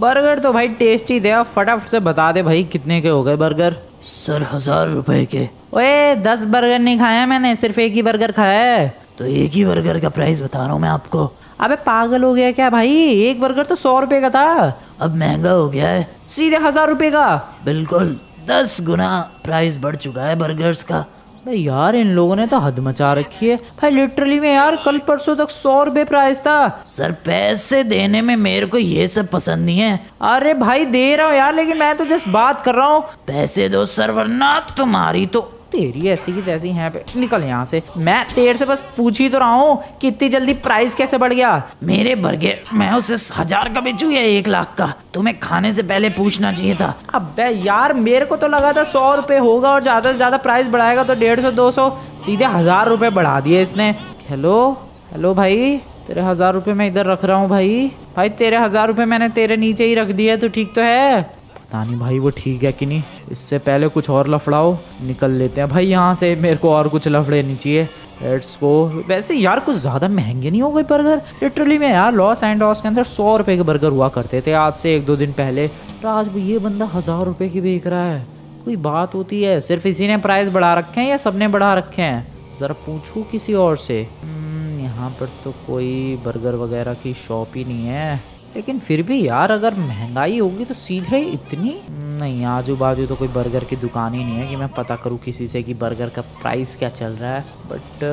burger तो भाई tasty दे और फटाफट से बता दे भाई कितने के हो गए बर्गर सर हजार रुपए के ओए दस बर्गर नहीं खाया मैंने सिर्फ एक ही बर्गर खाया है तो एक ही बर्गर का प्राइस बता रहा हूँ मैं आपको अबे पागल हो गया क्या भाई एक बर्गर तो सौ रुपए का था अब महंगा हो गया है सीधे हजार रुपए का बिल्कुल दस गुना प्राइस बढ़ चुका है बर्गर्स का भाई यार इन लोगों ने तो हद मचा रखी है भाई लिटरली में यार कल परसों तक सौ रुपए प्राइस था सर पैसे देने में मेरे को ये सब पसंद नहीं है अरे भाई दे रहा हूँ यार लेकिन मैं तो जस्ट बात कर रहा हूँ पैसे दो सर वरना तुम्हारी तो तेरी ऐसी की तैसी है निकल यहाँ से मैं तेर से बस पूछ ही तो रहा हूँ कितनी जल्दी प्राइस कैसे बढ़ गया मेरे बर्गे मैं उसे हजार का बेचू या एक लाख का तुम्हें खाने से पहले पूछना चाहिए था अब यार मेरे को तो लगा था सौ रुपए होगा और ज्यादा से ज्यादा प्राइस बढ़ाएगा तो डेढ़ सौ दो सौ सीधे हजार रुपए बढ़ा दिए इसने हेलो हेलो भाई तेरे हजार रुपए मैं इधर रख रहा हूँ भाई भाई तेरे हजार रुपए मैंने तेरे नीचे ही रख दिया तो ठीक तो है पता नहीं भाई वो ठीक है कि नहीं इससे पहले कुछ और लफड़ाओ निकल लेते हैं भाई यहाँ से मेरे को और कुछ लफड़े नहीं चाहिए एड्स को वैसे यार कुछ ज़्यादा महंगे नहीं हो गए बर्गर लिटरली में यार लॉस एंड लॉस के अंदर सौ रुपये के बर्गर हुआ करते थे आज से एक दो दिन पहले तो आज भी ये बंदा हज़ार रुपये की बेच रहा है कोई बात होती है सिर्फ इसी ने प्राइस बढ़ा रखे हैं या सबने बढ़ा रखे हैं ज़रा पूछूँ किसी और से hmm, यहाँ पर तो कोई बर्गर वगैरह की शॉप ही नहीं है लेकिन फिर भी यार अगर महंगाई होगी तो सीधे इतनी नहीं आजू बाजू तो कोई बर्गर की दुकान ही नहीं है कि मैं पता करूँ किसी से कि बर्गर का प्राइस क्या चल रहा है बट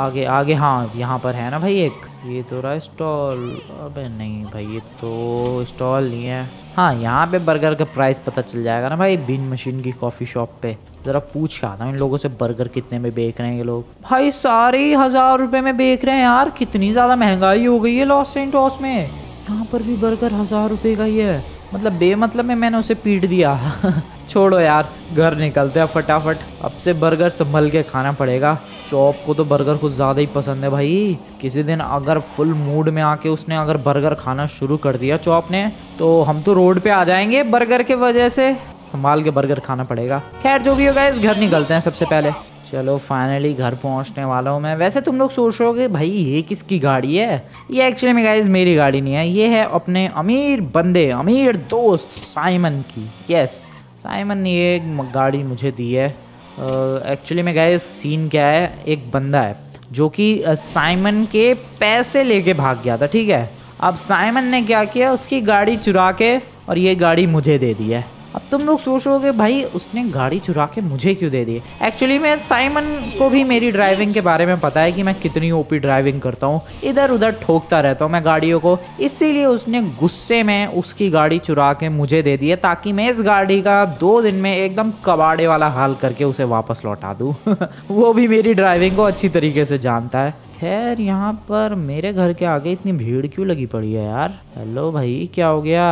आगे आगे हाँ यहाँ पर है ना भाई एक ये तो रहा स्टॉल अबे नहीं भाई ये तो स्टॉल नहीं है हाँ यहाँ पे बर्गर का प्राइस पता चल जाएगा ना भाई बिन मशीन की कॉफ़ी शॉप पे ज़रा पूछ के आता इन लोगों से बर्गर कितने में बेच रहे हैं ये लोग भाई सारे हज़ार रुपये में बेच रहे हैं यार कितनी ज़्यादा महंगाई हो गई है लॉस सेंटॉस में यहाँ पर भी बर्गर हज़ार रुपए का ही है मतलब बेमतलब में मैंने उसे पीट दिया छोड़ो यार घर निकलते हैं फटाफट अब से बर्गर संभल के खाना पड़ेगा चॉप को तो बर्गर कुछ ज़्यादा ही पसंद है भाई किसी दिन अगर फुल मूड में आके उसने अगर बर्गर खाना शुरू कर दिया चॉप ने तो हम तो रोड पे आ जाएंगे बर्गर के वजह से संभाल के बर्गर खाना पड़ेगा खैर जो भी होगा इस घर निकलते हैं सबसे पहले चलो फाइनली घर पहुंचने वाला हूँ मैं वैसे तुम लोग सोच रहे हो कि भाई ये किसकी गाड़ी है ये एक्चुअली में गाइज मेरी गाड़ी नहीं है ये है अपने अमीर बंदे अमीर दोस्त साइमन की यस साइमन ने ये गाड़ी मुझे दी है एक्चुअली में गाइज सीन क्या है एक बंदा है जो कि साइमन के पैसे लेके भाग गया था ठीक है अब साइमन ने क्या किया उसकी गाड़ी चुरा के और ये गाड़ी मुझे दे दी है अब तुम लोग सोच हो भाई उसने गाड़ी चुरा के मुझे क्यों दे दी एक्चुअली मैं साइमन को भी मेरी ड्राइविंग के बारे में पता है कि मैं कितनी ओपी ड्राइविंग करता हूँ इधर उधर ठोकता रहता हूँ मैं गाड़ियों को इसीलिए उसने गुस्से में उसकी गाड़ी चुरा के मुझे दे दी है ताकि मैं इस गाड़ी का दो दिन में एकदम कबाड़े वाला हाल करके उसे वापस लौटा दूँ वो भी मेरी ड्राइविंग को अच्छी तरीके से जानता है खैर यहाँ पर मेरे घर के आगे इतनी भीड़ क्यों लगी पड़ी है यार हेलो भाई क्या हो गया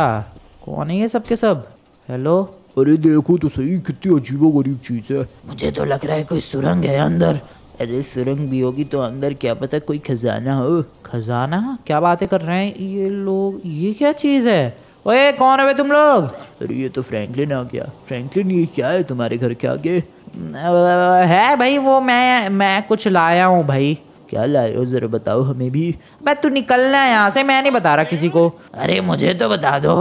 कौन है ये सब के सब हेलो अरे देखो तो सही कितनी अजीबो गरीब चीज है मुझे तो लग रहा है कोई सुरंग है अंदर अरे सुरंग भी होगी तो अंदर क्या पता कोई खजाना हो खजाना क्या बातें कर रहे हैं ये लोग ये क्या चीज़ है ओए कौन है तुम लोग अरे ये तो फ्रैंकलिन आ गया फ्रैंकलिन ये क्या है तुम्हारे घर के आगे है भाई वो मैं मैं कुछ लाया हूँ भाई क्या लाए हो जरा बताओ हमें भी बस तू निकलना है यहाँ से मैं नहीं बता रहा किसी को अरे मुझे तो बता दो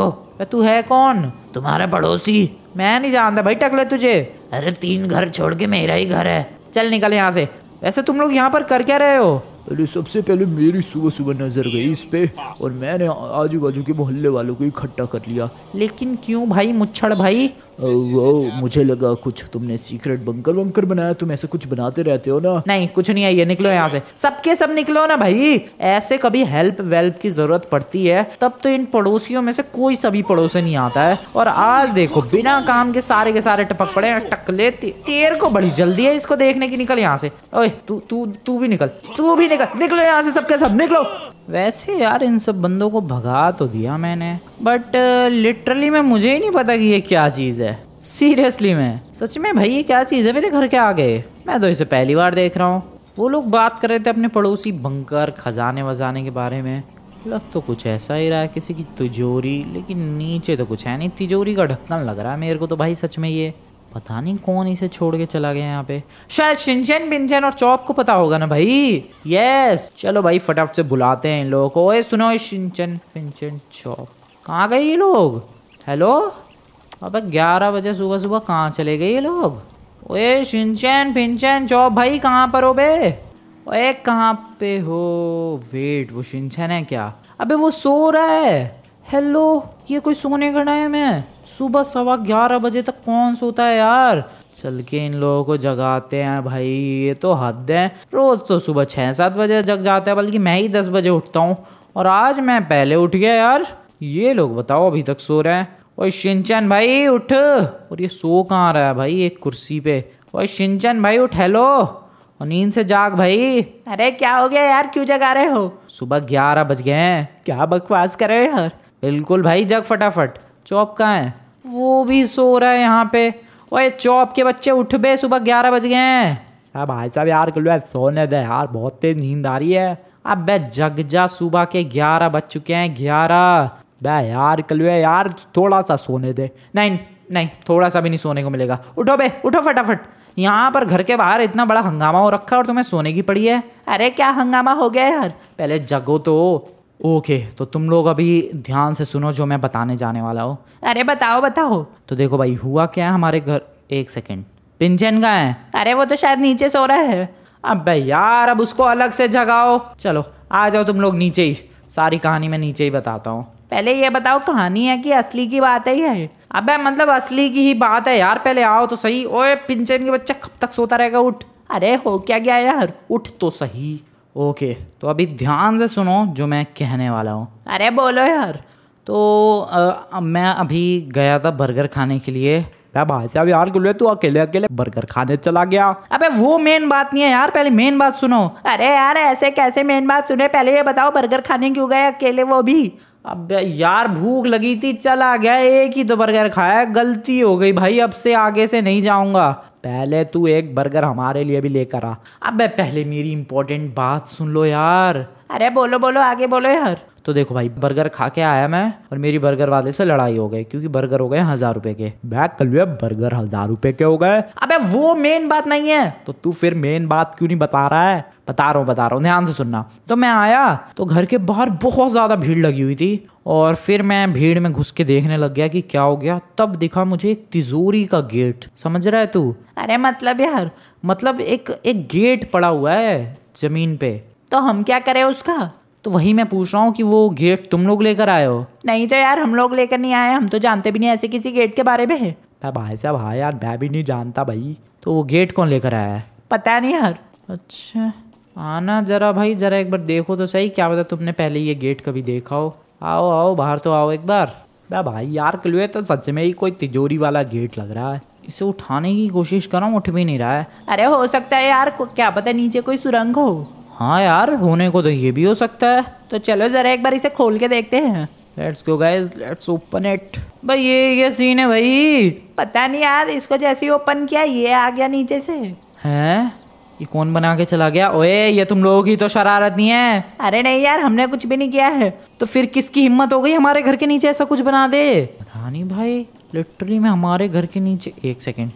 तू है कौन तुम्हारा पड़ोसी मैं नहीं जानता भाई टकले तुझे अरे तीन घर छोड़ के मेरा ही घर है चल निकल यहाँ से वैसे तुम लोग यहाँ पर कर क्या रहे हो पहले सबसे पहले मेरी सुबह सुबह नज़र गई इस पे और मैंने आजू बाजू के मोहल्ले वालों को इकट्ठा कर लिया लेकिन क्यों भाई मुच्छड़ भाई वो मुझे लगा कुछ तुमने सीक्रेट बंकर बंकर बनाया तुम ऐसे कुछ बनाते रहते हो ना नहीं कुछ नहीं आइए निकलो यहाँ से सबके सब निकलो ना भाई ऐसे कभी हेल्प वेल्प की जरूरत पड़ती है तब तो इन पड़ोसियों में से कोई सभी पड़ोसी नहीं आता है और आज देखो बिना काम के सारे के सारे टपक पड़े हैं टकले तेर को बड़ी जल्दी है इसको देखने की निकल यहाँ से ओए तू तू तू भी निकल तू भी निकल निकल निकलो यहाँ से सबके सब निकलो वैसे यार इन सब बंदों को भगा तो दिया मैंने बट लिटरली uh, मैं मुझे ही नहीं पता कि ये क्या चीज़ है सीरियसली मैं सच में भाई ये क्या चीज़ है मेरे घर के आगे मैं तो इसे पहली बार देख रहा हूँ वो लोग बात कर रहे थे अपने पड़ोसी बंकर खजाने वजाने के बारे में लग तो कुछ ऐसा ही रहा है किसी की तिजोरी लेकिन नीचे तो कुछ है नहीं तिजोरी का ढक्कन लग रहा है मेरे को तो भाई सच में ये पता नहीं कौन इसे छोड़ के चला गया यहाँ पे शायद शिनचैन बिंजन और चौप को पता होगा ना भाई यस चलो भाई फटाफट से बुलाते हैं इन लोगों को ओए सुनो ये शिनचैन चौप कहाँ गए ये लोग हेलो अब ग्यारह बजे सुबह सुबह कहाँ चले गए ये लोग ओए शिनचैन पिनचैन चौप भाई कहाँ पर हो बे ओए कहाँ पे हो वेट वो शिनचैन है क्या अबे वो सो रहा है हेलो ये कोई सोने का है है सुबह सवा ग्यारह बजे तक कौन सोता है यार चल के इन लोगों को जगाते हैं भाई ये तो हद है रोज तो सुबह छः सात बजे जग जाता है बल्कि मैं ही दस बजे उठता हूँ और आज मैं पहले उठ गया यार ये लोग बताओ अभी तक सो रहे हैं और शिनचन भाई उठ और ये सो कहाँ रहा है भाई एक कुर्सी पे और शिनचन भाई उठ हेलो और नींद से जाग भाई अरे क्या हो गया यार क्यों जगा रहे हो सुबह ग्यारह बज गए हैं क्या बकवास कर रहे हो यार बिल्कुल भाई जग फटाफट चौप कहाँ है वो भी सो रहा है यहाँ पे ओए चौप के बच्चे उठ बे सुबह ग्यारह बज गए हैं अब भाई साहब यार कल यार सोने दे यार बहुत तेज नींद आ रही है अब बे जग जा सुबह के ग्यारह बज चुके हैं ग्यारह बे यार कल यार थोड़ा सा सोने दे नहीं नहीं थोड़ा सा भी नहीं सोने को मिलेगा उठो बे उठो फटाफट यहाँ पर घर के बाहर इतना बड़ा हंगामा हो रखा है और तुम्हें सोने की पड़ी है अरे क्या हंगामा हो गया यार पहले जगो तो ओके तो तुम लोग अभी ध्यान से सुनो जो मैं बताने जाने वाला हूँ अरे बताओ बताओ तो देखो भाई हुआ क्या है हमारे घर एक सेकेंड पिंजन का है अरे वो तो शायद नीचे सो रहा है अब यार अब उसको अलग से जगाओ चलो आ जाओ तुम लोग नीचे ही सारी कहानी मैं नीचे ही बताता हूँ पहले ये बताओ कहानी है कि असली की बात ही है अब मतलब असली की ही बात है यार पहले आओ तो सही ओए पिंचन के बच्चा कब तक सोता रहेगा उठ अरे हो क्या गया यार उठ तो सही ओके तो अभी ध्यान से सुनो जो मैं कहने वाला हूँ अरे बोलो यार तो आ, मैं अभी गया था बर्गर खाने के लिए भाई साहब यार गुल्ले तू अकेले अकेले बर्गर खाने चला गया अबे वो मेन बात नहीं है यार पहले मेन बात सुनो अरे यार ऐसे कैसे मेन बात सुने पहले ये बताओ बर्गर खाने क्यों गए अकेले वो भी अब यार भूख लगी थी चला गया एक ही तो बर्गर खाया गलती हो गई भाई अब से आगे से नहीं जाऊंगा पहले तू एक बर्गर हमारे लिए भी लेकर आ अब पहले मेरी इंपॉर्टेंट बात सुन लो यार अरे बोलो बोलो आगे बोलो यार तो देखो भाई बर्गर खा के आया मैं और मेरी बर्गर वाले से लड़ाई हो गई क्योंकि बर्गर हो गए हजार रुपए के बैग कल बर्गर हजार रुपए के हो गए अबे वो मेन बात नहीं है तो तू फिर मेन बात क्यों नहीं बता रहा है बता रहा हूँ बता रहा हूँ ध्यान से सुनना तो मैं आया तो घर के बाहर बहुत ज्यादा भीड़ लगी हुई थी और फिर मैं भीड़ में घुस के देखने लग गया कि क्या हो गया तब दिखा मुझे एक तिजोरी का गेट समझ रहा है तू अरे मतलब यार मतलब एक एक गेट पड़ा हुआ है ज़मीन पे तो हम क्या करें उसका तो वही मैं पूछ रहा हूँ कि वो गेट तुम लोग लेकर आए हो नहीं तो यार हम लोग लेकर नहीं आए हम तो जानते भी नहीं ऐसे किसी गेट के बारे में भाई साहब हाँ यार मैं भी नहीं जानता भाई तो वो गेट कौन लेकर आया है पता नहीं यार अच्छा आना जरा भाई जरा एक बार देखो तो सही क्या पता तुमने पहले ये गेट कभी देखा हो आओ आओ बाहर तो आओ एक बार बे भाई यार किलुए तो सच में ही कोई तिजोरी वाला गेट लग रहा है इसे उठाने की कोशिश करो उठ भी नहीं रहा है अरे हो सकता है यार क्या पता नीचे कोई सुरंग हो हाँ यार होने को तो ये भी हो सकता है तो चलो जरा एक बार इसे खोल के देखते हैं let's go guys let's open it भाई ये क्या सीन है भाई पता नहीं यार इसको जैसे ही ओपन किया ये आ गया नीचे से हैं ये कौन बना के चला गया ओए ये तुम लोगों की तो शरारत नहीं है अरे नहीं यार हमने कुछ भी नहीं किया है तो फिर किसकी हिम्मत हो गई हमारे घर के नीचे ऐसा कुछ बना दे पता नहीं भाई लिटरली में हमारे घर के नीचे एक सेकेंड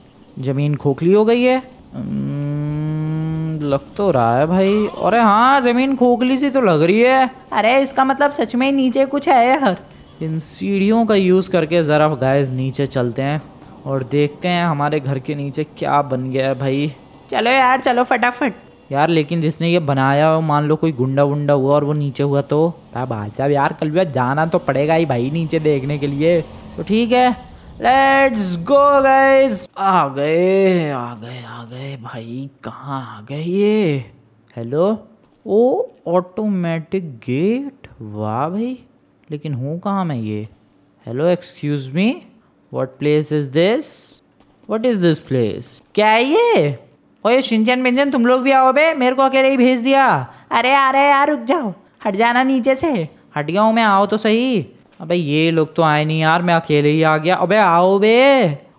जमीन खोखली हो गई है हम्म, लग तो रहा है भाई अरे हाँ जमीन खोखली सी तो लग रही है अरे इसका मतलब सच में नीचे कुछ है यार इन सीढ़ियों का यूज़ करके ज़रा गाइस नीचे चलते हैं और देखते हैं हमारे घर के नीचे क्या बन गया है भाई चलो यार चलो फटाफट यार लेकिन जिसने ये बनाया हो मान लो कोई गुंडा वुंडा हुआ और वो नीचे हुआ तो हाँ भाई साहब यार कल भी जाना तो पड़ेगा ही भाई नीचे देखने के लिए तो ठीक है लेट्स गो गाइस आ गए आ गए आ गए भाई कहाँ आ गए ये हेलो ओ ऑटोमेटिक गेट वाह भाई लेकिन हूँ कहाँ मैं ये hello excuse me what place is this what is this place क्या है ये ओए शिंचन बिंजन तुम लोग भी आओ बे मेरे को अकेले ही भेज दिया अरे अरे यार रुक जाओ हट जाना नीचे से हट गया हूँ मैं आओ तो सही अबे ये लोग तो आए नहीं यार मैं अकेले ही आ गया अबे आओ बे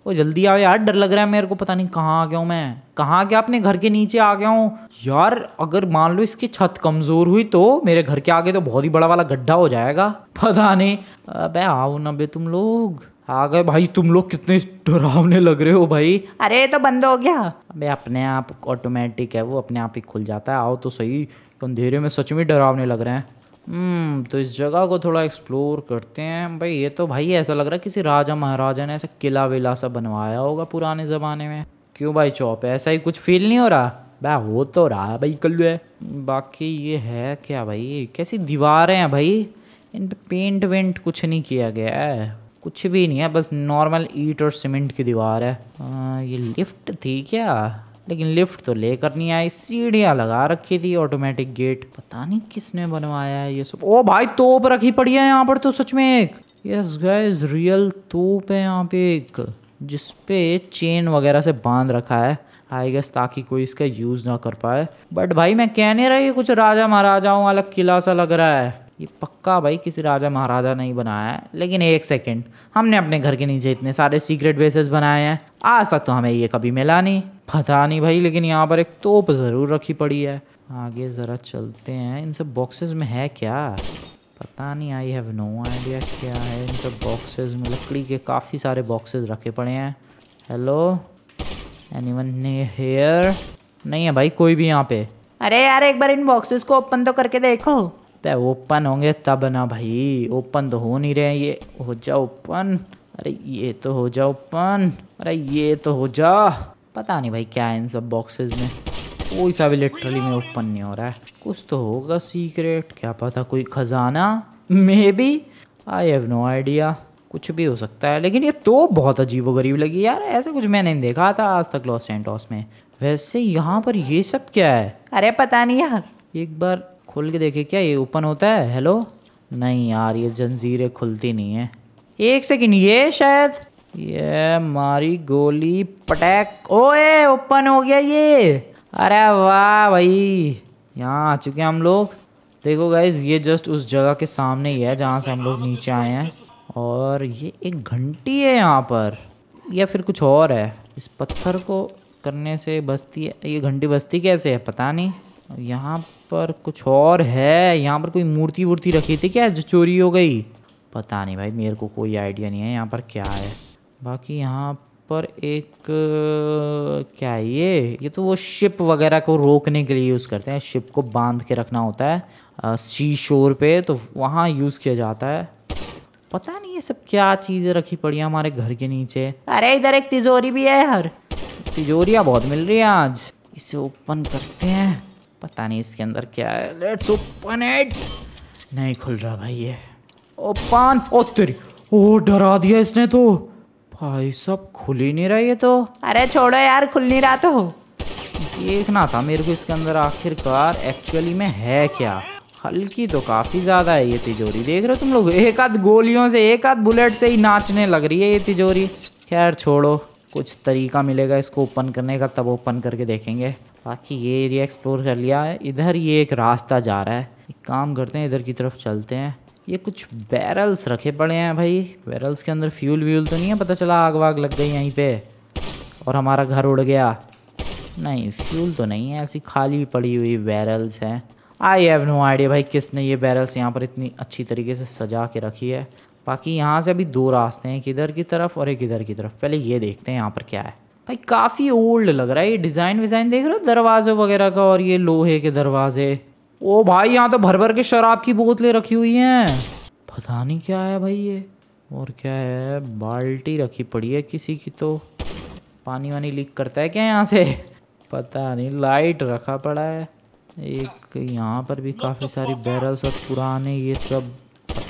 ओ जल्दी आओ यार डर लग रहा है मेरे को पता नहीं कहाँ आ गया हूँ मैं कहाँ गया अपने घर के नीचे आ गया हूँ यार अगर मान लो इसकी छत कमज़ोर हुई तो मेरे घर के आगे तो बहुत ही बड़ा वाला गड्ढा हो जाएगा पता नहीं अबे आओ ना बे तुम लोग आ गए भाई तुम लोग कितने डरावने लग रहे हो भाई अरे तो बंद हो गया अबे अपने आप ऑटोमेटिक है वो अपने आप ही खुल जाता है आओ तो सही तो अंधेरे में सच में डरावने लग रहे हैं हम्म तो इस जगह को थोड़ा एक्सप्लोर करते हैं भाई ये तो भाई ऐसा लग रहा है किसी राजा महाराजा ने ऐसा किला विला सा बनवाया होगा पुराने ज़माने में क्यों भाई चौप ऐसा ही कुछ फील नहीं हो रहा भाई हो तो रहा है भाई कल है बाकी ये है क्या भाई कैसी दीवारें हैं भाई इन पे पेंट वेंट कुछ नहीं किया गया है कुछ भी नहीं है बस नॉर्मल ईट और सीमेंट की दीवार है आ, ये लिफ्ट थी क्या लेकिन लिफ्ट तो लेकर नहीं आई सीढ़ियाँ लगा रखी थी ऑटोमेटिक गेट पता नहीं किसने बनवाया है ये सब ओ भाई तोप रखी पड़ी है यहाँ पर तो सच में एक यस गाइस रियल तोप है यहाँ पे एक जिसपे चेन वगैरह से बांध रखा है आई गेस ताकि कोई इसका यूज़ ना कर पाए बट भाई मैं कह नहीं रहा ये कुछ राजा महाराजाओं वाला किला सा लग रहा है ये पक्का भाई किसी राजा महाराजा नहीं बनाया है लेकिन एक सेकंड हमने अपने घर के नीचे इतने सारे सीक्रेट बेसेस बनाए हैं आज तक तो हमें ये कभी मिला नहीं पता नहीं भाई लेकिन यहाँ पर एक तोप ज़रूर रखी पड़ी है आगे ज़रा चलते हैं इन सब बॉक्सेस में है क्या पता नहीं आई हैव नो आइडिया क्या है इन सब बॉक्सेस में लकड़ी के काफ़ी सारे बॉक्सेस रखे पड़े हैं हेलो एनी वन हेयर नहीं है भाई कोई भी यहाँ पे अरे यार एक बार इन बॉक्सेस को ओपन तो करके देखो पे ओपन होंगे तब ना भाई ओपन तो हो नहीं रहे ये हो जा ओपन अरे ये तो हो जा ओपन अरे ये तो हो जा पता नहीं भाई क्या है इन सब बॉक्सेस में कोई सा भी लिटरली में ओपन नहीं हो रहा है कुछ तो होगा सीक्रेट क्या पता कोई खजाना maybe I have no idea कुछ भी हो सकता है लेकिन ये तो बहुत अजीब गरीब लगी यार ऐसा कुछ मैंने नहीं देखा था आज तक लॉस एंटॉस में वैसे यहाँ पर ये सब क्या है अरे पता नहीं यार एक बार खोल के देखे क्या ये ओपन होता है हेलो नहीं यार ये जंजीरें खुलती नहीं है एक सेकंड ये शायद ये मारी गोली पटैक ओए ओपन हो गया ये अरे वाह भाई यहाँ आ चुके हैं हम लोग देखो गाइज ये जस्ट उस जगह के सामने ही है जहाँ से हम लोग नीचे आए हैं और ये एक घंटी है यहाँ पर या फिर कुछ और है इस पत्थर को करने से बस्ती ये घंटी बस्ती कैसे है पता नहीं यहाँ पर कुछ और है यहाँ पर कोई मूर्ति वूर्ति रखी थी क्या जो चोरी हो गई पता नहीं भाई मेरे को कोई आइडिया नहीं है यहाँ पर क्या है बाकी यहाँ पर एक क्या है ये ये तो वो शिप वगैरह को रोकने के लिए यूज़ करते हैं शिप को बांध के रखना होता है सी शोर पे तो वहाँ यूज़ किया जाता है पता नहीं ये सब क्या चीज़ें रखी पड़ी हैं हमारे घर के नीचे अरे इधर एक तिजोरी भी है यार तिजोरियाँ बहुत मिल रही है आज इसे ओपन करते हैं पता नहीं इसके अंदर क्या है लेट्स ओपन इट नहीं खुल रहा भाई ये ओपन ओ तेरी ओ डरा दिया इसने तो भाई सब खुल ही नहीं रहा ये तो अरे छोड़ो यार खुल नहीं रहा तो देखना था मेरे को इसके अंदर आखिरकार एक्चुअली में है क्या हल्की तो काफ़ी ज़्यादा है ये तिजोरी देख रहे हो तुम लोग एक आध गोलियों से एक आध बुलेट से ही नाचने लग रही है ये तिजोरी खैर छोड़ो कुछ तरीका मिलेगा इसको ओपन करने का तब ओपन करके देखेंगे बाकी ये एरिया एक्सप्लोर कर लिया है इधर ये एक रास्ता जा रहा है एक काम करते हैं इधर की तरफ चलते हैं ये कुछ बैरल्स रखे पड़े हैं भाई बैरल्स के अंदर फ्यूल व्यूल तो नहीं है पता चला आग वाग लग गई यहीं पे और हमारा घर उड़ गया नहीं फ्यूल तो नहीं है ऐसी खाली पड़ी हुई बैरल्स हैं आई हैव नो आइडिया भाई किसने ये बैरल्स यहाँ पर इतनी अच्छी तरीके से सजा के रखी है बाकी यहाँ से अभी दो रास्ते हैं एक इधर की तरफ और एक इधर की तरफ पहले ये देखते हैं यहाँ पर क्या है भाई काफ़ी ओल्ड लग रहा है ये डिज़ाइन विज़ाइन देख रहे हो दरवाजे वगैरह का और ये लोहे के दरवाजे ओ भाई यहाँ तो भर भर के शराब की बोतलें रखी हुई हैं पता नहीं क्या है भाई ये और क्या है बाल्टी रखी पड़ी है किसी की तो पानी वानी लीक करता है क्या यहाँ से पता नहीं लाइट रखा पड़ा है एक यहाँ पर भी काफ़ी सारी बैरल्स और पुराने ये सब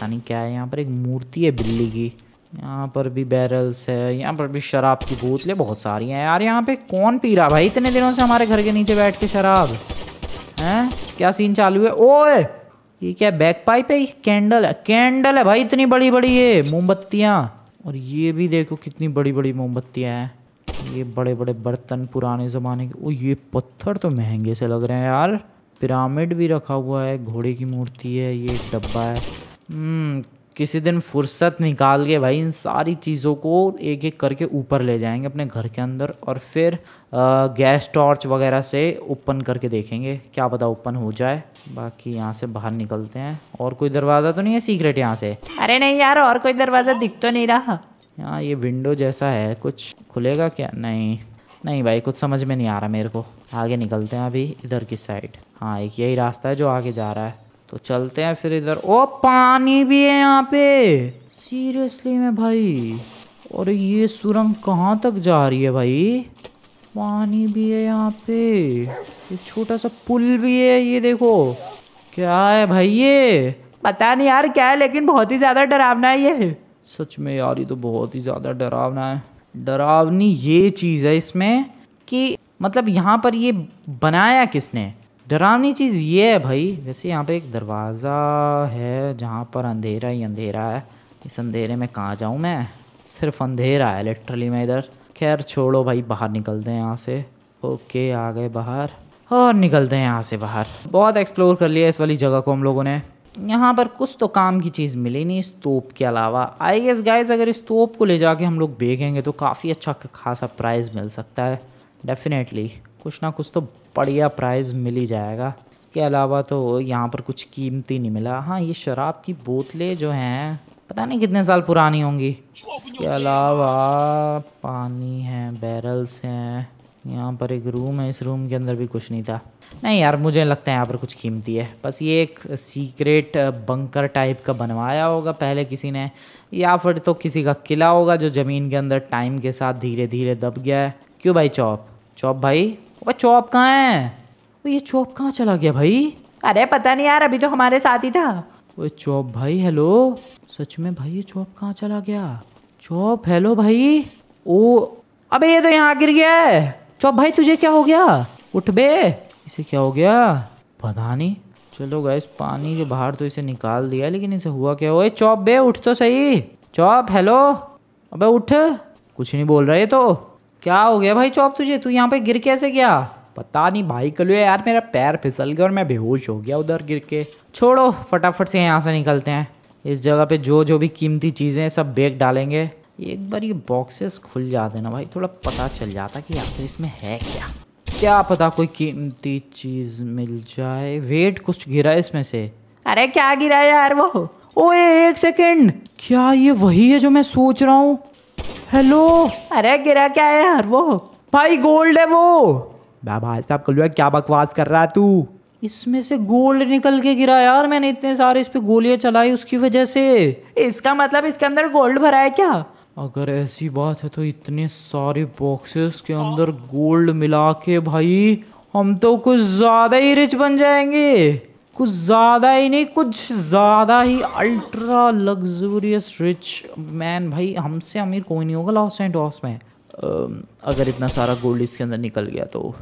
पता नहीं क्या है यहाँ पर एक मूर्ति है बिल्ली की यहाँ पर भी बैरल्स है यहाँ पर भी शराब की बोतलें बहुत सारी हैं यार यहाँ पे कौन पी रहा भाई इतने दिनों से हमारे घर के नीचे बैठ के शराब हैं क्या सीन चालू है ओए ये क्या बैक पाइप है कैंडल है कैंडल है भाई इतनी बड़ी बड़ी ये मोमबत्तियाँ और ये भी देखो कितनी बड़ी बड़ी मोमबत्तियाँ हैं ये बड़े बड़े बर्तन पुराने ज़माने के ओ ये पत्थर तो महंगे से लग रहे हैं यार पिरामिड भी रखा हुआ है घोड़े की मूर्ति है ये एक डब्बा है हम्म, किसी दिन फुर्सत निकाल के भाई इन सारी चीज़ों को एक एक करके ऊपर ले जाएंगे अपने घर के अंदर और फिर गैस टॉर्च वगैरह से ओपन करके देखेंगे क्या पता ओपन हो जाए बाकी यहाँ से बाहर निकलते हैं और कोई दरवाज़ा तो नहीं है सीक्रेट यहाँ से अरे नहीं यार और कोई दरवाज़ा दिख तो नहीं रहा यहाँ ये विंडो जैसा है कुछ खुलेगा क्या नहीं नहीं भाई कुछ समझ में नहीं आ रहा मेरे को आगे निकलते हैं अभी इधर की साइड हाँ एक यही रास्ता है जो आगे जा रहा है तो चलते हैं फिर इधर ओ पानी भी है यहाँ पे सीरियसली में भाई और ये सुरंग कहाँ तक जा रही है भाई पानी भी है यहाँ पे ये छोटा सा पुल भी है ये देखो क्या है भाई ये पता नहीं यार क्या है लेकिन बहुत ही ज़्यादा डरावना है ये सच में यार ये तो बहुत ही ज़्यादा डरावना है डरावनी ये चीज़ है इसमें कि मतलब यहाँ पर ये बनाया किसने डरावनी चीज़ ये है भाई वैसे यहाँ पे एक दरवाज़ा है जहाँ पर अंधेरा ही अंधेरा है इस अंधेरे में कहाँ जाऊँ मैं सिर्फ अंधेरा है लिटरली मैं इधर खैर छोड़ो भाई बाहर निकलते हैं यहाँ से ओके आ गए बाहर और निकलते हैं यहाँ से बाहर बहुत एक्सप्लोर कर लिया इस वाली जगह को हम लोगों ने यहाँ पर कुछ तो काम की चीज़ मिली नहीं इस तोप के अलावा आई गेस गाइज अगर इस तोप को ले जाके हम लोग बेचेंगे तो काफ़ी अच्छा खासा प्राइज़ मिल सकता है डेफिनेटली कुछ ना कुछ तो बढ़िया प्राइज़ मिल ही जाएगा इसके अलावा तो यहाँ पर कुछ कीमती नहीं मिला हाँ ये शराब की बोतलें जो हैं पता नहीं कितने साल पुरानी होंगी इसके अलावा पानी है बैरल्स हैं यहाँ पर एक रूम है इस रूम के अंदर भी कुछ नहीं था नहीं यार मुझे लगता है यहाँ पर कुछ कीमती है बस ये एक सीक्रेट बंकर टाइप का बनवाया होगा पहले किसी ने या फिर तो किसी का किला होगा जो ज़मीन के अंदर टाइम के साथ धीरे धीरे दब गया है क्यों भाई चौप चौप भाई वह चौप कहाँ है वो ये चौप कहाँ चला गया भाई अरे पता नहीं यार अभी तो हमारे साथ ही था वो चौप भाई हेलो सच में भाई ये चौप कहाँ चला गया चौप हेलो भाई ओ अबे ये तो यहाँ गिर गया है चौप भाई तुझे क्या हो गया उठ बे इसे क्या हो गया पता नहीं चलो गैस पानी के बाहर तो इसे निकाल दिया लेकिन इसे हुआ क्या ओए चौप बे उठ तो सही चौप हेलो अबे उठ कुछ नहीं बोल रहा ये तो क्या हो गया भाई चौप तुझे तू यहाँ पे गिर कैसे गया पता नहीं भाई कल यार मेरा पैर फिसल गया और मैं बेहोश हो गया उधर गिर के छोड़ो फटाफट से यहाँ से निकलते हैं इस जगह पे जो जो भी कीमती चीज़ें सब बेग डालेंगे एक बार ये बॉक्सेस खुल जाते ना भाई थोड़ा पता चल जाता कि आखिर इसमें है क्या क्या पता कोई कीमती चीज़ मिल जाए वेट कुछ गिरा इसमें से अरे क्या गिरा यार वो ओए एक सेकेंड क्या ये वही है जो मैं सोच रहा हूँ हेलो अरे गिरा क्या है यार वो भाई गोल्ड है वो भाई साहब कल क्या बकवास कर रहा है तू इसमें से गोल्ड निकल के गिरा यार मैंने इतने सारे इस पे गोलियां चलाई उसकी वजह से इसका मतलब इसके अंदर गोल्ड भरा है क्या अगर ऐसी बात है तो इतने सारे बॉक्सेस के अंदर गोल्ड मिला के भाई हम तो कुछ ज़्यादा ही रिच बन जाएंगे कुछ ज़्यादा ही नहीं कुछ ज़्यादा ही अल्ट्रा लग्जूरियस रिच मैन भाई हमसे अमीर कोई नहीं होगा लॉस एंड लॉस में अगर इतना सारा गोल्ड इसके अंदर निकल गया तो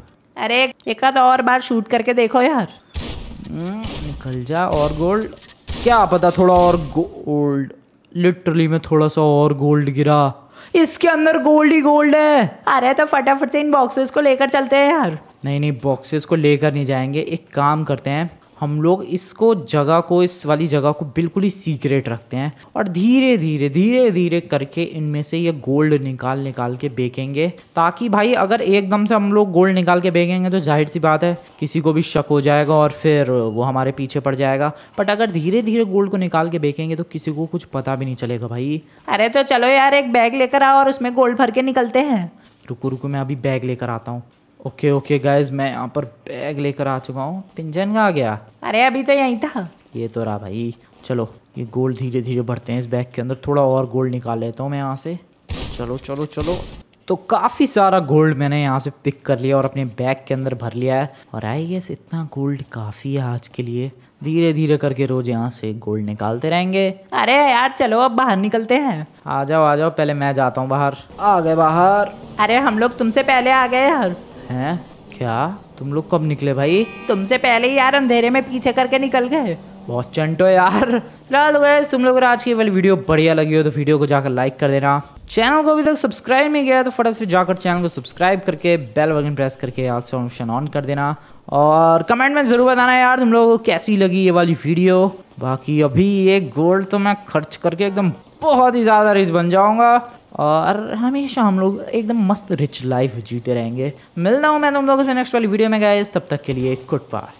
अरे एक आध और बार शूट करके देखो यार हम्म, निकल जा और गोल्ड क्या पता थोड़ा और गोल्ड लिटरली में थोड़ा सा और गोल्ड गिरा इसके अंदर गोल्ड ही गोल्ड है अरे तो फटाफट से इन बॉक्सेस को लेकर चलते हैं यार नहीं नहीं बॉक्सेस को लेकर नहीं जाएंगे एक काम करते हैं हम लोग इसको जगह को इस वाली जगह को बिल्कुल ही सीक्रेट रखते हैं और धीरे धीरे धीरे धीरे करके इनमें से ये गोल्ड निकाल निकाल के बेचेंगे ताकि भाई अगर एकदम से हम लोग गोल्ड निकाल के बेचेंगे तो जाहिर सी बात है किसी को भी शक हो जाएगा और फिर वो हमारे पीछे पड़ जाएगा बट अगर धीरे धीरे गोल्ड को निकाल के बेकेंगे तो किसी को कुछ पता भी नहीं चलेगा भाई अरे तो चलो यार एक बैग लेकर आओ और उसमें गोल्ड भर के निकलते हैं रुको रुको मैं अभी बैग लेकर आता हूँ ओके ओके गाइज मैं यहाँ पर बैग लेकर आ चुका हूँ पिंजन आ गया अरे अभी तो यहीं था ये तो रहा भाई चलो ये गोल्ड धीरे धीरे भरते हैं इस बैग के अंदर थोड़ा और गोल्ड निकाल लेता हूँ मैं यहाँ से चलो चलो चलो तो काफ़ी सारा गोल्ड मैंने यहाँ से पिक कर लिया और अपने बैग के अंदर भर लिया है और आई गेस इतना गोल्ड काफ़ी है आज के लिए धीरे धीरे करके रोज यहाँ से गोल्ड निकालते रहेंगे अरे यार चलो अब बाहर निकलते हैं आ जाओ आ जाओ पहले मैं जाता हूँ बाहर आ गए बाहर अरे हम लोग तुमसे पहले आ गए यार हैं क्या तुम लोग कब निकले भाई तुमसे पहले ही यार अंधेरे में पीछे करके निकल गए बहुत चंटो यार लाल तुम लोग आज की वाली वीडियो बढ़िया लगी हो तो वीडियो को जाकर लाइक कर देना चैनल को अभी तक सब्सक्राइब नहीं किया तो फटाफट से जाकर चैनल को सब्सक्राइब करके बेल बटन प्रेस करके ऑल साउंड ऑप्शन ऑन कर देना और कमेंट में ज़रूर बताना यार तुम लोगों को कैसी लगी ये वाली वीडियो बाकी अभी ये गोल्ड तो मैं खर्च करके एकदम बहुत ही ज़्यादा रिच बन जाऊंगा और हमेशा हम लोग एकदम मस्त रिच लाइफ जीते रहेंगे मिलना हूँ मैं तुम लोगों से नेक्स्ट वाली वीडियो में गए तब तक के लिए गुड बाय